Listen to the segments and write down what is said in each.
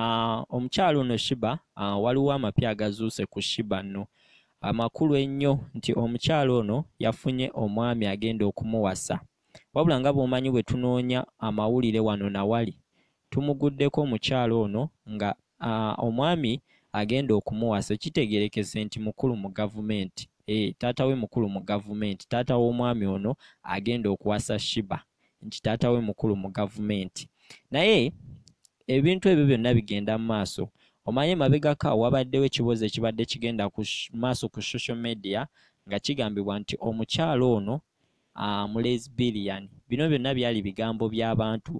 Ah, omukyalo nno shiba ah, waliwo amapya agazuuse ku shiba nno amakulu ennyo nti omukyalo ono yafunye omwami agenda okumuwasa wabula nga bwomanyi bwe tunoonya amawulire wano nawali tumuguddeko omukyalo ono nga ah, omwami agenda okumuwasa kitegerekese nti mukulu mu gavumenti e, taata we mukulu mu gavumenti taata w'omwami ono agenda okuwasa shiba nti taata we mukulu mu gavumenti naye ebintu ebyo byonna bigenda mu maaso omanye mabegako wabaddewo ekibuuzo ekibadde kigenda ku maaso ku social media nga kigambibwa nti omukyala ono mulesbirian bino byonna byali bigambo by'abantu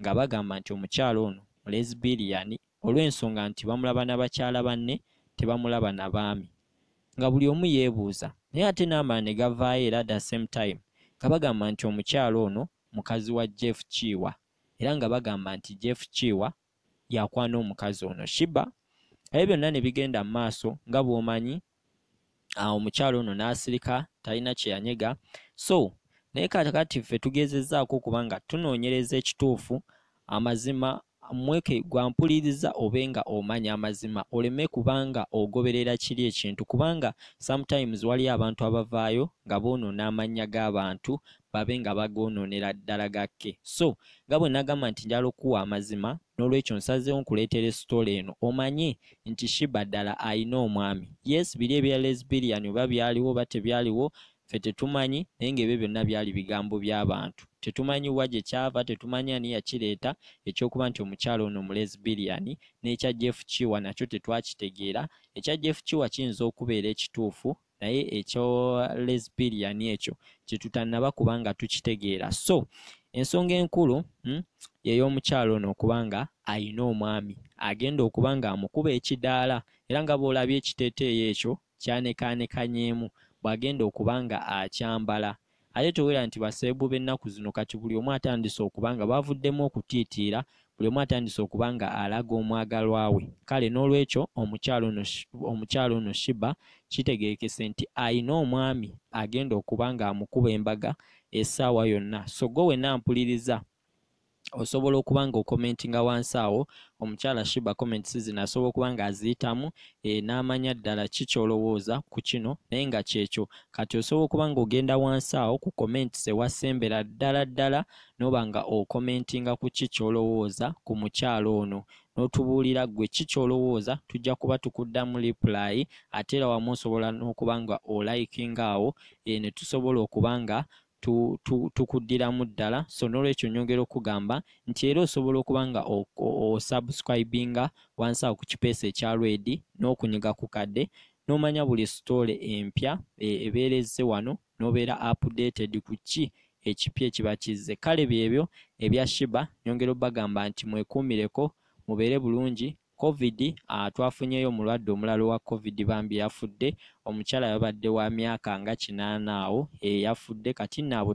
nga bagamba nti omukyala ono mulesbirian olw'ensonga nti bamulaba n'abakyala banne tebamulaba nabaami nga buli omu yeebuuza naye ate n'amala ne gavaayo era the same time nga bagamba nti omukyala ono mukazi wa jeff kiiwa era nga bagamba nti jeff chiwa yakwana omukazi ono shiba ebyo byonna ne bigenda mu maaso nga bw'omanyi omukyalo ono n'asirika talina kyeyanyega so naye kakati ffe tugezezzaako okuba nga tunoonyereza ekituufu amazima mwekeegwa mpuliriza obe nga omanya amazima oleme kubanga ogoberera kiri ekintu kubanga sometimes waliyo abantu abavaayo nga boonoona amannya g'abantu babe nga bagoononera ddala gakke so nga bwe nagamba nti njala okuwa amazima n'olwekyo nsazeewo nkuleetera esitole eno omanye nti shiba ddala ayina omwami yes biri ebya lesbirian oba byaliwo oba tebyaliwo ffe tetumanyi naye ngaebyo byonna byali bigambo by'abantu tetumanyi wa gye kyava tetumanyi ani yakireeta ekyokuba nti omukyalo ono mulesbiriani n'ekya jeff chiwa nakyo tetwakitegeera ekya jeff chiwa kiyinza okubeera ekituufu naye ekyo lesbiriani ekyo kyetutanaba kubanga tukitegeera so ensonga enkulu hmm, yey'omukyalo ono okubanga ayina omwami agenda okuba nga amukuba ekidaala era nga boolabye ekiteteeyo ekyo kyanekanekanyeemu bwagenda okuba nga akyambala ate towera nti baseebu b'ennaku zino kati buli omu atandise okuba nga bavuddemu okutiitiira buli omu atandise okuba nga alaga omwagalwa we kale n'olwekyo omukyalo ono shiba kitegerekese nti ayina omwami agenda okuba nga amukuba embaga essaawa yonna so gwe wenna mpuliriza osobola okuba nga okomentinga wansi awo omukyala shiba commentsizino asobola okuba nga aziyitamu e, n'amanya ddala ki kyolowooza ku kino naye nga kyekyo kati osobola okuba nga ogenda wansi awo ku komments ewasembera ddala ddala noba nga okomentinga ku ki kyolowooza ku mukyala ono n'otubuulira gwe ki kyolowooza tujja kuba tukuddamu reply ate era wamu osobola n'okuba nga olikinga awo e, ne tusobola okuba nga tukuddiramu tu, tu ddala so nolwekyo nyongera okugamba nti era osobola okuba nga osubscribinga wansawo ku kipeesa ekya lwedi n'okunyiga ku kadde n'omanya buli sitole empya e, ebeereze wano n'obeera updated ku ki ekipya ekiba kizze kale byebyo ebya shiba nyongera obbagamba nti mwekuumireko mubeere bulungi covid ah, twafunyeyo omulwadde omulala wa covid bambi yafudde omukyala yabadde wa myaka nga kinaana awo eh, yafudde kati naabo